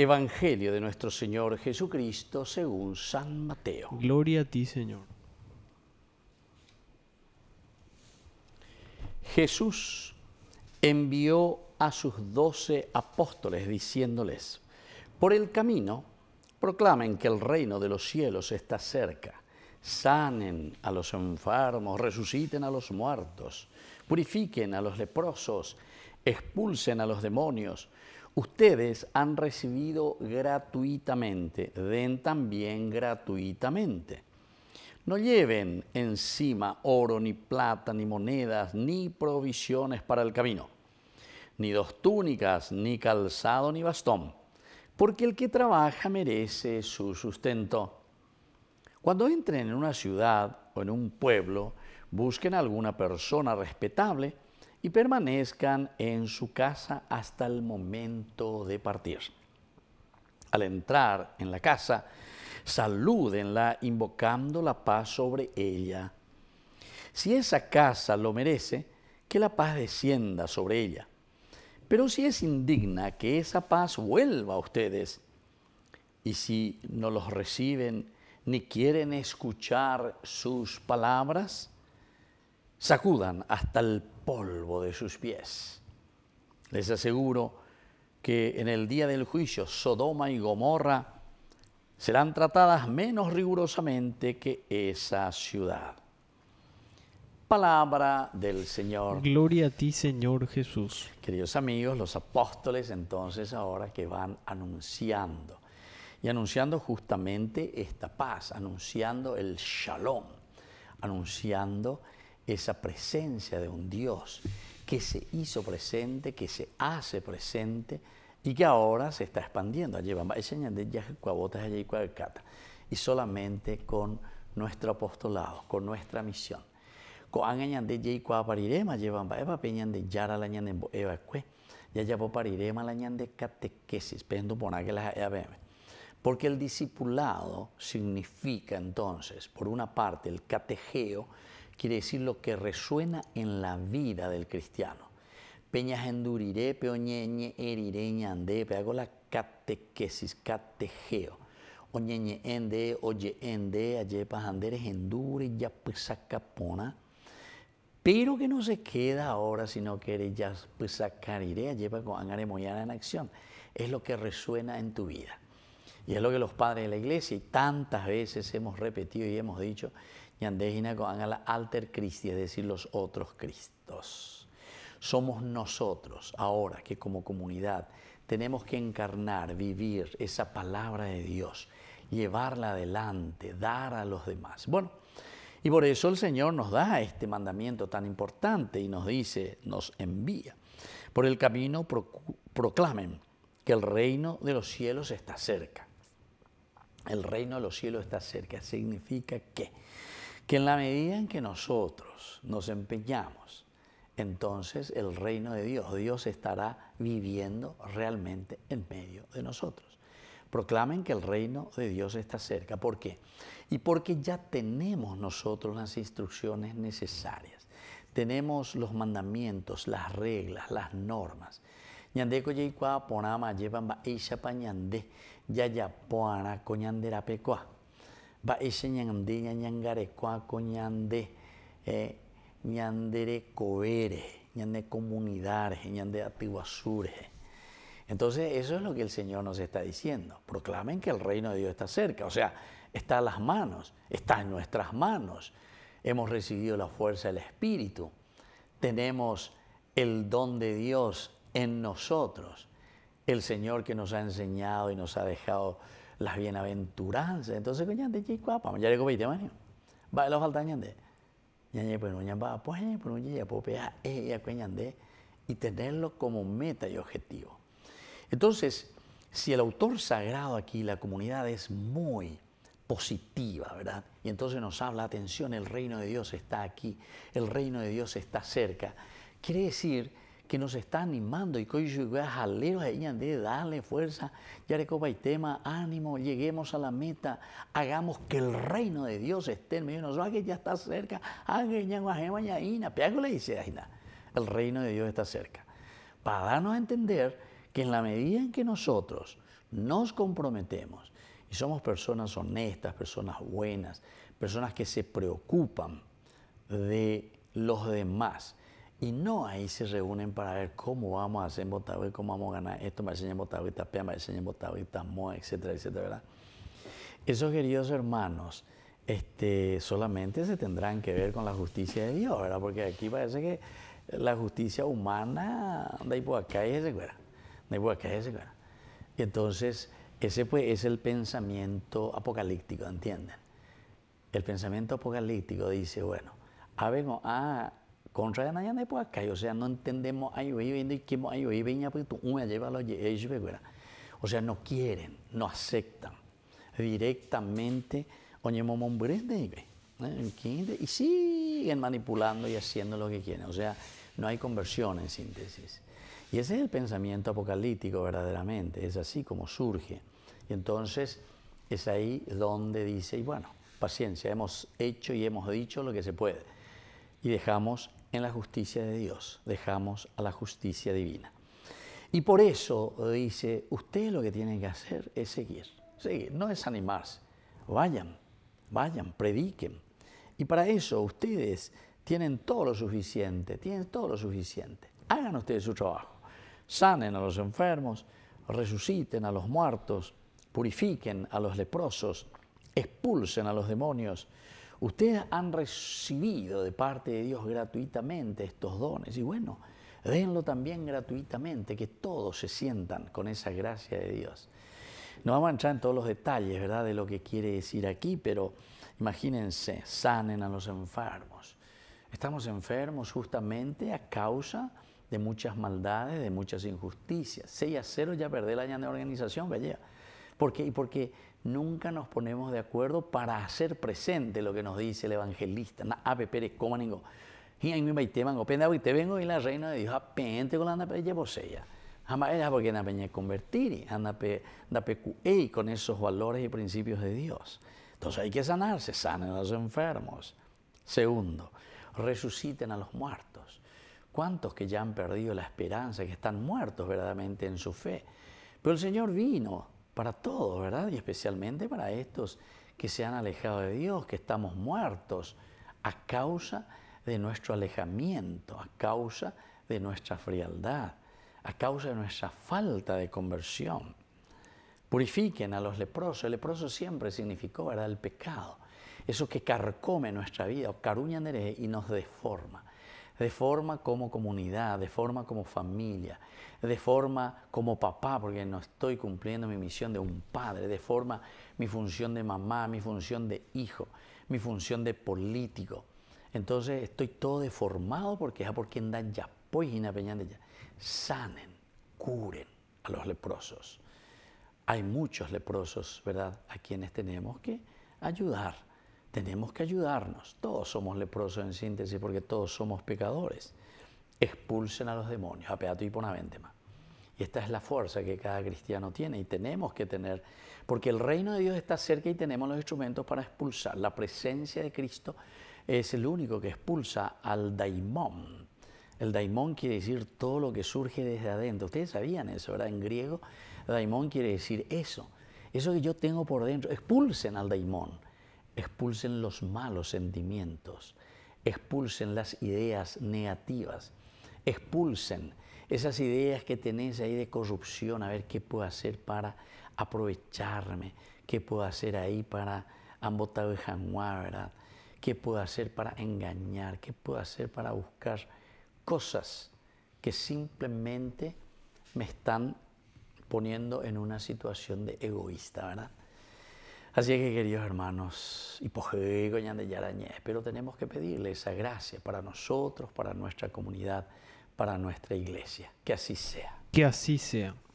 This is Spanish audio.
Evangelio de nuestro Señor Jesucristo según San Mateo. Gloria a ti, Señor. Jesús envió a sus doce apóstoles diciéndoles, por el camino proclamen que el reino de los cielos está cerca, sanen a los enfermos, resuciten a los muertos, purifiquen a los leprosos, expulsen a los demonios ustedes han recibido gratuitamente, den también gratuitamente. No lleven encima oro, ni plata, ni monedas, ni provisiones para el camino, ni dos túnicas, ni calzado, ni bastón, porque el que trabaja merece su sustento. Cuando entren en una ciudad o en un pueblo, busquen a alguna persona respetable, y permanezcan en su casa hasta el momento de partir. Al entrar en la casa, salúdenla invocando la paz sobre ella. Si esa casa lo merece, que la paz descienda sobre ella. Pero si es indigna, que esa paz vuelva a ustedes. Y si no los reciben ni quieren escuchar sus palabras, sacudan hasta el polvo de sus pies. Les aseguro que en el día del juicio Sodoma y Gomorra serán tratadas menos rigurosamente que esa ciudad. Palabra del Señor. Gloria a ti, Señor Jesús. Queridos amigos, los apóstoles entonces ahora que van anunciando, y anunciando justamente esta paz, anunciando el shalom, anunciando esa presencia de un Dios que se hizo presente, que se hace presente y que ahora se está expandiendo. Y solamente con nuestro apostolado, con nuestra misión. Porque el discipulado significa entonces, por una parte, el catejeo, quiere decir lo que resuena en la vida del cristiano. Peñas enduriré, peoñeñe, erireña, andepe hago la catequesis, catejeo. Oñeñe ende, oye ende, yepas anderes, endure, ya pues Pero que no se queda ahora, sino que eres ya pues sacariré, ayepas con angaremoyana en acción. Es lo que resuena en tu vida. Y es lo que los padres de la iglesia y tantas veces hemos repetido y hemos dicho, y van con la alter Christi, es decir, los otros Cristos. Somos nosotros ahora que como comunidad tenemos que encarnar, vivir esa palabra de Dios, llevarla adelante, dar a los demás. Bueno, y por eso el Señor nos da este mandamiento tan importante y nos dice, nos envía. Por el camino proclamen que el reino de los cielos está cerca. El reino de los cielos está cerca. Significa que que en la medida en que nosotros nos empeñamos, entonces el reino de Dios, Dios estará viviendo realmente en medio de nosotros. Proclamen que el reino de Dios está cerca. ¿Por qué? Y porque ya tenemos nosotros las instrucciones necesarias. Tenemos los mandamientos, las reglas, las normas. poana eh, entonces eso es lo que el Señor nos está diciendo proclamen que el reino de Dios está cerca o sea está a las manos está en nuestras manos hemos recibido la fuerza del Espíritu tenemos el don de Dios en nosotros el Señor que nos ha enseñado y nos ha dejado las bienaventuranzas. Entonces, coñante, chico, pa, ya le copé, manio. Va, el ojalá ñande. Ñande, pues, no ñamba, pues, ñande, pues, ñande, popea, ella, y tenerlo como meta y objetivo. Entonces, si el autor sagrado aquí, la comunidad es muy positiva, ¿verdad? Y entonces nos habla, atención, el reino de Dios está aquí, el reino de Dios está cerca. Quiere decir que nos está animando y que jaleros de darle fuerza, copa y tema, ánimo, lleguemos a la meta, hagamos que el reino de Dios esté en medio de nosotros, ah, que ya está cerca, ah, le dice el reino de Dios está cerca. Para darnos a entender que en la medida en que nosotros nos comprometemos y somos personas honestas, personas buenas, personas que se preocupan de los demás, y no ahí se reúnen para ver cómo vamos a hacer en cómo vamos a ganar esto, me enseña y me enseña y etcétera, etcétera, ¿verdad? Esos queridos hermanos este, solamente se tendrán que ver con la justicia de Dios, ¿verdad? Porque aquí parece que la justicia humana de ahí por acá y ese fuera, de ahí por Entonces, ese pues es el pensamiento apocalíptico, ¿entienden? El pensamiento apocalíptico dice, bueno, a vengo, ah, contra la mañana, pues acá, o sea, no entendemos ahí, viendo pues tú lleva pues, O sea, no quieren, no aceptan directamente oñemos hombre ¿eh? y siguen manipulando y haciendo lo que quieren. O sea, no hay conversión en síntesis. Y ese es el pensamiento apocalíptico verdaderamente, es así como surge. Y entonces es ahí donde dice, y bueno, paciencia, hemos hecho y hemos dicho lo que se puede. Y dejamos en la justicia de Dios, dejamos a la justicia divina. Y por eso dice, ustedes lo que tienen que hacer es seguir, seguir, no desanimarse. Vayan, vayan, prediquen. Y para eso ustedes tienen todo lo suficiente, tienen todo lo suficiente. Hagan ustedes su trabajo. Sanen a los enfermos, resuciten a los muertos, purifiquen a los leprosos, expulsen a los demonios, Ustedes han recibido de parte de Dios gratuitamente estos dones y bueno, denlo también gratuitamente, que todos se sientan con esa gracia de Dios. No vamos a entrar en todos los detalles, ¿verdad?, de lo que quiere decir aquí, pero imagínense, sanen a los enfermos. Estamos enfermos justamente a causa de muchas maldades, de muchas injusticias. 6 a 0 ya perdé el año de organización, ¿verdad?, ¿Por qué? Porque nunca nos ponemos de acuerdo para hacer presente lo que nos dice el evangelista. Na ape, pere cómaningo. Y ahí me teman, y te vengo y la reina de Dios, apente con la nape llevo sella. Jamás era porque na peña convertir, pe nape con esos valores y principios de Dios. Entonces hay que sanarse, sanen a los enfermos. Segundo, resuciten a los muertos. ¿Cuántos que ya han perdido la esperanza, que están muertos verdaderamente en su fe? Pero el Señor vino para todos, ¿verdad? Y especialmente para estos que se han alejado de Dios, que estamos muertos a causa de nuestro alejamiento, a causa de nuestra frialdad, a causa de nuestra falta de conversión. Purifiquen a los leprosos. El leproso siempre significó, ¿verdad?, el pecado. Eso que carcome nuestra vida o caruña y nos deforma de forma como comunidad, de forma como familia, de forma como papá, porque no estoy cumpliendo mi misión de un padre, de forma mi función de mamá, mi función de hijo, mi función de político. Entonces estoy todo deformado porque es a ah, por quien dan ya, pues ya. Sanen, curen a los leprosos. Hay muchos leprosos, ¿verdad?, a quienes tenemos que ayudar tenemos que ayudarnos. Todos somos leprosos en síntesis porque todos somos pecadores. Expulsen a los demonios, a Peato y Ponaventema. Y esta es la fuerza que cada cristiano tiene y tenemos que tener, porque el reino de Dios está cerca y tenemos los instrumentos para expulsar. La presencia de Cristo es el único que expulsa al daimón. El daimón quiere decir todo lo que surge desde adentro. Ustedes sabían eso, ¿verdad? En griego, daimón quiere decir eso. Eso que yo tengo por dentro. Expulsen al daimón expulsen los malos sentimientos, expulsen las ideas negativas, expulsen esas ideas que tenéis ahí de corrupción, a ver qué puedo hacer para aprovecharme, qué puedo hacer ahí para ambotar de ¿verdad? ¿Qué puedo hacer para engañar? ¿Qué puedo hacer para buscar cosas que simplemente me están poniendo en una situación de egoísta, ¿verdad? Así que queridos hermanos, de pero tenemos que pedirle esa gracia para nosotros, para nuestra comunidad, para nuestra iglesia. Que así sea. Que así sea.